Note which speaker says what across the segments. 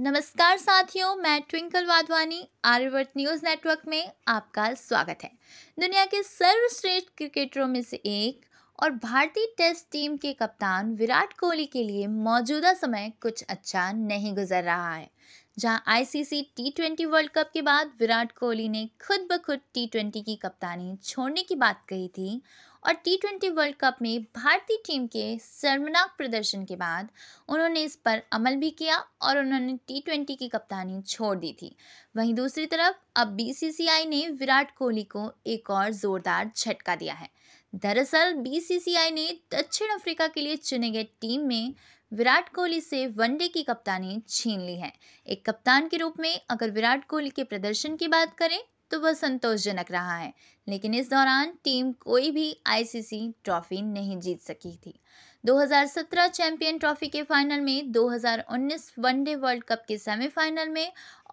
Speaker 1: नमस्कार साथियों मैं ट्विंकल वाधवानी आर्यवर्त न्यूज़ नेटवर्क में आपका स्वागत है दुनिया के सर्वश्रेष्ठ क्रिकेटरों में से एक और भारतीय टेस्ट टीम के कप्तान विराट कोहली के लिए मौजूदा समय कुछ अच्छा नहीं गुजर रहा है जहां ICC T twenty world cup के बाद विराट कोहली ने खुद ब खुद टी ट्वेंटी की कप्तानी छोड़ने की बात कही थी और टी ट्वेंटी वर्ल्ड कप में भारतीय टीम के शर्मनाक प्रदर्शन के बाद उन्होंने इस पर अमल भी किया और उन्होंने टी ट्वेंटी की कप्तानी छोड़ दी थी वहीं दूसरी तरफ अब बीसीसीआई ने विराट कोहली को एक और ज़ोरदार झटका दिया है दरअसल बीसीसीआई ने दक्षिण अफ्रीका के लिए चुने गए टीम में विराट कोहली से वनडे की कप्तानी छीन ली है एक कप्तान के रूप में अगर विराट कोहली के प्रदर्शन की बात करें तो वह संतोषजनक रहा है लेकिन इस दौरान टीम कोई भी आईसीसी ट्रॉफी नहीं जीत सकी थी 2017 चैंपियन ट्रॉफी के फाइनल में 2019 वनडे वर्ल्ड कप के सेमीफाइनल में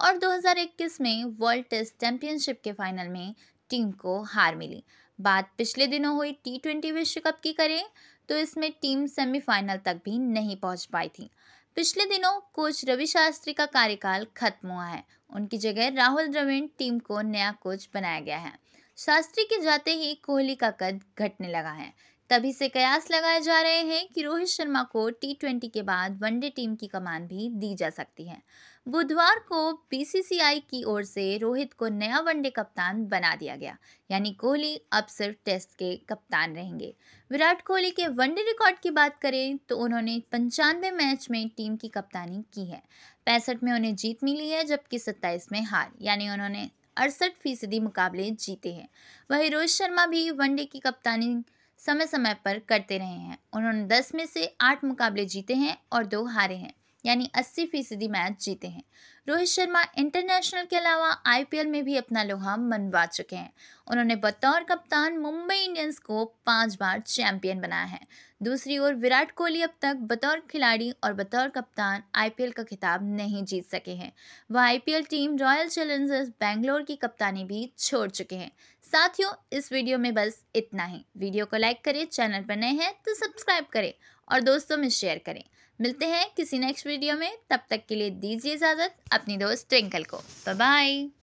Speaker 1: और 2021 में वर्ल्ड टेस्ट चैंपियनशिप के फाइनल में टीम को हार मिली बात पिछले दिनों हुई टी ट्वेंटी विश्व कप की करें तो इसमें टीम सेमीफाइनल तक भी नहीं पहुंच पाई थी पिछले दिनों कोच रवि शास्त्री का कार्यकाल खत्म हुआ है उनकी जगह राहुल द्रविड़ टीम को नया कोच बनाया गया है शास्त्री के जाते ही कोहली का कद घटने लगा है तभी से कयास लगाए जा रहे हैं कि रोहित शर्मा को टी ट्वेंटी के बाद वनडे टीम की कमान भी दी जा सकती है बुधवार को बीसीसीआई की ओर से रोहित को नया वनडे कप्तान बना दिया गया यानी कोहली अब सिर्फ टेस्ट के कप्तान रहेंगे विराट कोहली के वनडे रिकॉर्ड की बात करें तो उन्होंने पंचानवे मैच में टीम की कप्तानी की है पैंसठ में उन्हें जीत मिली है जबकि सत्ताईस में हार यानी उन्होंने अड़सठ फीसदी मुकाबले जीते हैं वहीं रोहित शर्मा भी वनडे की कप्तानी समय समय पर करते रहे हैं उन्होंने दस में से आठ मुकाबले जीते हैं और दो हारे हैं यानी 80 फीसदी मैच जीते हैं रोहित शर्मा इंटरनेशनल के अलावा आईपीएल में भी अपना लोहा मनवा चुके हैं उन्होंने बतौर कप्तान मुंबई इंडियंस को पांच बार चैंपियन बनाया है दूसरी ओर विराट कोहली अब तक बतौर खिलाड़ी और बतौर कप्तान आईपीएल का खिताब नहीं जीत सके हैं वह IPL team Royal Challengers Bangalore की कप्तानी भी छोड़ चुके हैं साथियों इस वीडियो में बस इतना ही वीडियो को लाइक करें चैनल पर नए हैं तो सब्सक्राइब करें और दोस्तों में शेयर करें मिलते हैं किसी नेक्स्ट वीडियो में तब तक के लिए दीजिए इजाज़त अपनी दोस्त ट्विंकल को बाय